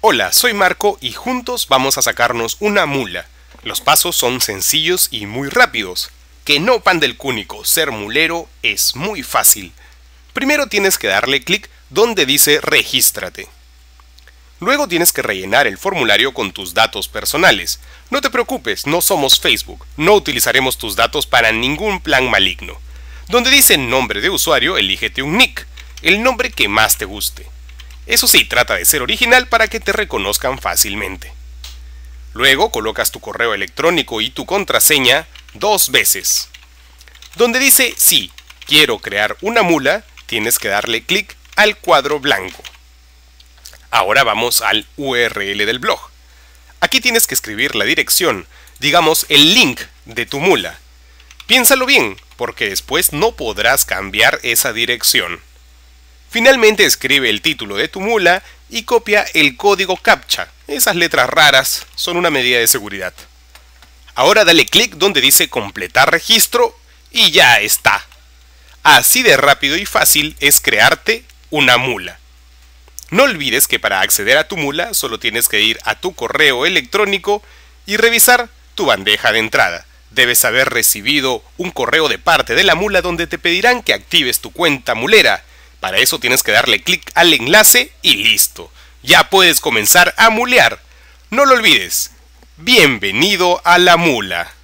Hola, soy Marco y juntos vamos a sacarnos una mula. Los pasos son sencillos y muy rápidos. Que no pan del cúnico, ser mulero es muy fácil. Primero tienes que darle clic donde dice regístrate. Luego tienes que rellenar el formulario con tus datos personales. No te preocupes, no somos Facebook, no utilizaremos tus datos para ningún plan maligno. Donde dice nombre de usuario, elígete un nick, el nombre que más te guste. Eso sí, trata de ser original para que te reconozcan fácilmente. Luego colocas tu correo electrónico y tu contraseña dos veces. Donde dice sí, quiero crear una mula, tienes que darle clic al cuadro blanco. Ahora vamos al URL del blog. Aquí tienes que escribir la dirección, digamos el link de tu mula. Piénsalo bien, porque después no podrás cambiar esa dirección. Finalmente escribe el título de tu mula y copia el código CAPTCHA. Esas letras raras son una medida de seguridad. Ahora dale clic donde dice completar registro y ya está. Así de rápido y fácil es crearte una mula. No olvides que para acceder a tu mula solo tienes que ir a tu correo electrónico y revisar tu bandeja de entrada. Debes haber recibido un correo de parte de la mula donde te pedirán que actives tu cuenta mulera para eso tienes que darle clic al enlace y listo. Ya puedes comenzar a mulear. No lo olvides. Bienvenido a la mula.